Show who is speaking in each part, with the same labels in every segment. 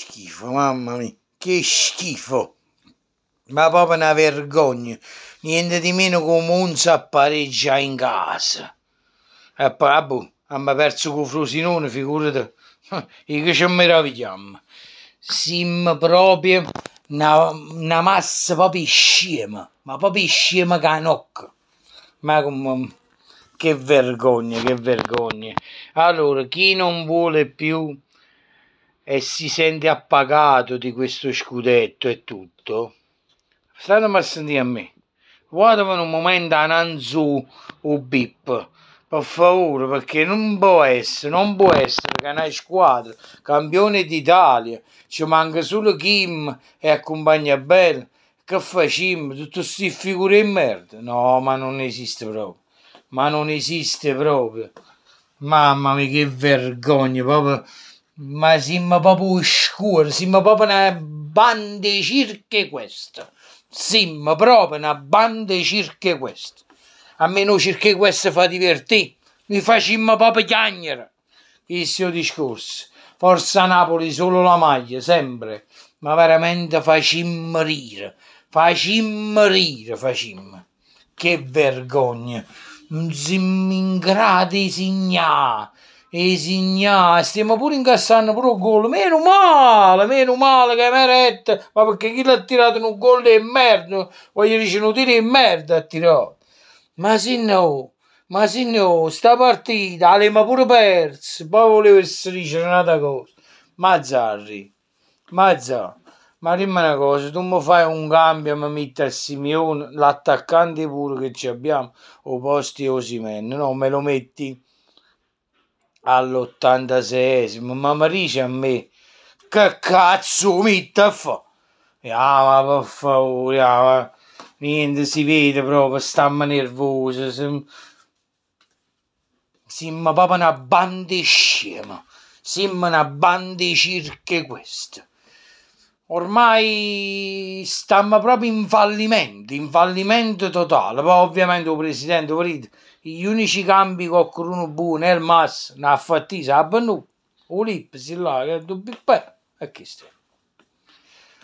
Speaker 1: Schifo, mamma mia, che schifo. Ma proprio una vergogna. Niente di meno che un pareggia in casa. E poi, abbiamo ah, perso con Frosinone, figurati. E che ci meravigliamo. Sim proprio una, una massa proprio scema, ma proprio scema canocca. Ma come... Che vergogna, che vergogna. Allora, chi non vuole più e si sente appagato di questo scudetto e tutto, state a sentire a me. Guardami un momento a Nanzu o Bip, per favore, perché non può essere, non può essere che una squadra, campione d'Italia, ci manca solo Kim e accompagna compagnia che facciamo? Tutte queste figure in merda? No, ma non esiste proprio, ma non esiste proprio. Mamma mia, che vergogna, proprio ma siamo proprio oscuri, siamo proprio una banda circa questo. Siamo proprio una banda circa questa. A me non circa questa fa divertire, mi facciamo proprio chiagnere. Il suo discorso. Forza Napoli, solo la maglia, sempre. Ma veramente facimmo rire, facimmo rire, facimmo. Che vergogna, non siamo in grado di segnare i signali, stiamo pure incassando pure un gol, meno male, meno male che meretta, ma perché chi l'ha tirato in un gol è merda, voglio dire, un tiro è merda ha tirato, ma se no, ma se no, sta partita l'abbiamo pure persa, poi volevo essere dicere un'altra cosa, Mazzarri, Mazzarri, ma dimmi una cosa, tu mi fai un cambio, mi metti a Simeone, l'attaccante pure che ci abbiamo, o posti o no, me lo metti? all'86esimo, ma mi dice a me che cazzo mi a fa? Ah, ma per favore, ah, ma... niente, si vede proprio, stamma nervosa, sem... sembra proprio una banda scema, Simma una bande circa questa ormai stiamo proprio in fallimento, in fallimento totale. Poi ovviamente il presidente, volete, gli unici cambi che qualcuno buono è il Mas, ne ha fatti, sapendo, Ulip, si là, che è dubbio, e che stiamo.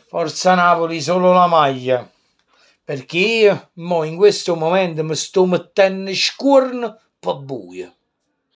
Speaker 1: Forza Napoli, solo la maglia. Perché io, mo, in questo momento mi sto mettendo scorno per buio.